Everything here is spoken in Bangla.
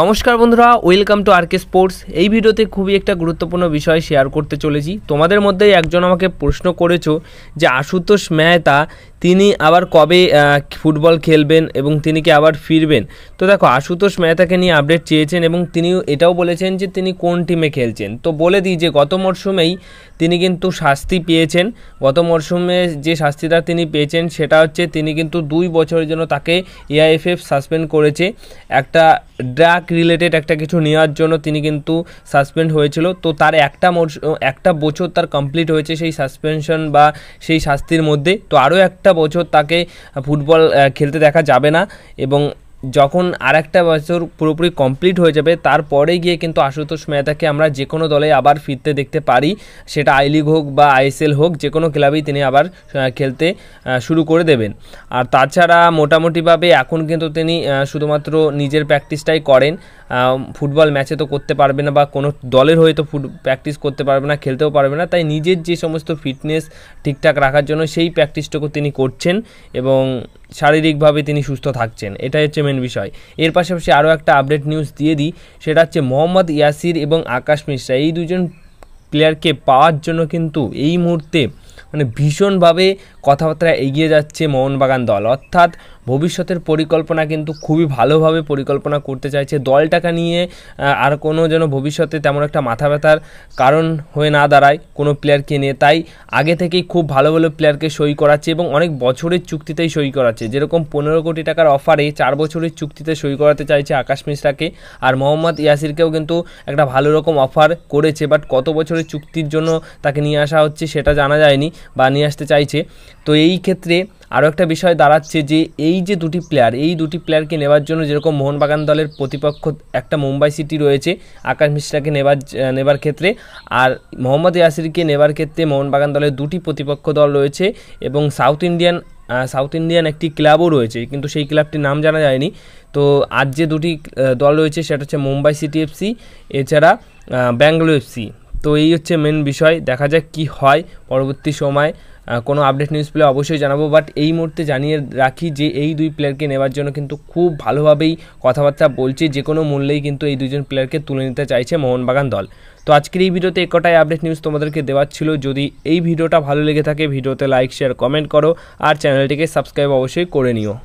নমস্কার বন্ধুরা ওয়েলকাম টু আরকে স্পোর্টস এই ভিডিওতে খুবই একটা গুরুত্বপূর্ণ বিষয় শেয়ার করতে চলেছি তোমাদের মধ্যে একজন আমাকে প্রশ্ন করেছো যে আশুতোষ মেহতা তিনি আবার কবে ফুটবল খেলবেন এবং তিনি কি আবার ফিরবেন তো দেখো আশুতোষ মেহতাকে নিয়ে আপডেট চেয়েছেন এবং তিনি এটাও বলেছেন যে তিনি কোন টিমে খেলছেন তো বলে দিই যে গত মরশুমেই তিনি কিন্তু শাস্তি পেয়েছেন গত মরশুমে যে শাস্তিটা তিনি পেয়েছেন সেটা হচ্ছে তিনি কিন্তু দুই বছরের জন্য তাকে এআইএফএফ সাসপেন্ড করেছে একটা ড্রাগ রিলেটেড একটা কিছু নেওয়ার জন্য তিনি কিন্তু সাসপেন্ড হয়েছিল তো তার একটা একটা বছর তার কমপ্লিট হয়েছে সেই সাসপেনশন বা সেই শাস্তির মধ্যে তো আরও একটা একটা বছর তাকে ফুটবল খেলতে দেখা যাবে না এবং যখন আর একটা বছর পুরোপুরি কমপ্লিট হয়ে যাবে তারপরে গিয়ে কিন্তু আশুতোষ মেহতাকে আমরা যে কোনো দলে আবার ফিরতে দেখতে পারি সেটা আই লিগ হোক বা আইএসএল হোক যে কোনো ক্লাবেই তিনি আবার খেলতে শুরু করে দেবেন আর তাছাড়া মোটামুটিভাবে এখন কিন্তু তিনি শুধুমাত্র নিজের প্র্যাকটিসটাই করেন ফুটবল ম্যাচে তো করতে পারবে না বা কোনো দলের হয়ে তো ফুট প্র্যাকটিস করতে পারবে না খেলতেও পারবে না তাই নিজের যে সমস্ত ফিটনেস ঠিকঠাক রাখার জন্য সেই প্র্যাকটিসটুকু তিনি করছেন এবং শারীরিকভাবে তিনি সুস্থ থাকছেন এটাই হচ্ছে মেন বিষয় এর পাশাপাশি আরও একটা আপডেট নিউজ দিয়ে দিই সেটা হচ্ছে মোহাম্মদ ইয়াসির এবং আকাশ মিশ্রা এই দুজন প্লেয়ারকে পাওয়ার জন্য কিন্তু এই মুহূর্তে মানে ভীষণভাবে কথাবার্তা এগিয়ে যাচ্ছে মোহনবাগান দল অর্থাৎ ভবিষ্যতের পরিকল্পনা কিন্তু খুবই ভালোভাবে পরিকল্পনা করতে চাইছে দল টাকা নিয়ে আর কোনো যেন ভবিষ্যতে তেমন একটা মাথা ব্যথার কারণ হয়ে না দাঁড়ায় কোনো প্লেয়ারকে নিয়ে তাই আগে থেকেই খুব ভালো ভালো প্লেয়ারকে সই করাচ্ছে এবং অনেক বছরের চুক্তিতেই সই করাচ্ছে যেরকম পনেরো কোটি টাকার অফারে চার বছরের চুক্তিতে সই করাতে চাইছে আকাশ মিশ্রাকে আর মোহাম্মদ ইয়াসিরকেও কিন্তু একটা ভালো রকম অফার করেছে বাট কত বছরের চুক্তির জন্য তাকে নিয়ে আসা হচ্ছে সেটা জানা যায়নি বা নিয়ে আসতে চাইছে তো এই ক্ষেত্রে আরও একটা বিষয় দাঁড়াচ্ছে যে এই যে দুটি প্লেয়ার এই দুটি প্লেয়ারকে নেবার জন্য যেরকম মোহনবাগান দলের প্রতিপক্ষ একটা মুম্বাই সিটি রয়েছে আকাশ মিশ্রাকে নেবার নেবার ক্ষেত্রে আর মোহাম্মদ ইয়াসিরকে নেবার ক্ষেত্রে মোহনবাগান দলের দুটি প্রতিপক্ষ দল রয়েছে এবং সাউথ ইন্ডিয়ান সাউথ ইন্ডিয়ান একটি ক্লাবও রয়েছে কিন্তু সেই ক্লাবটির নাম জানা যায়নি তো আজ যে দুটি দল রয়েছে সেটা হচ্ছে মুম্বাই সিটি এফসি এছাড়া ব্যাঙ্গালোর এফসি তো এই হচ্ছে মেন বিষয় দেখা যাক কি হয় পরবর্তী সময় কোনো আপডেট নিউজ পেলে অবশ্যই জানাবো বাট এই মুহূর্তে জানিয়ে রাখি যে এই দুই প্লেয়ারকে নেওয়ার জন্য কিন্তু খুব ভালোভাবেই কথাবার্তা বলছে যে কোনো মূল্যেই কিন্তু এই দুজন প্লেয়ারকে তুলে নিতে চাইছে মোহনবাগান দল তো আজকের এই ভিডিওতে একটাই আপডেট নিউজ তোমাদেরকে দেওয়ার ছিল যদি এই ভিডিওটা ভালো লেগে থাকে ভিডিওতে লাইক শেয়ার কমেন্ট করো আর চ্যানেলটিকে সাবস্ক্রাইব অবশ্যই করে নিও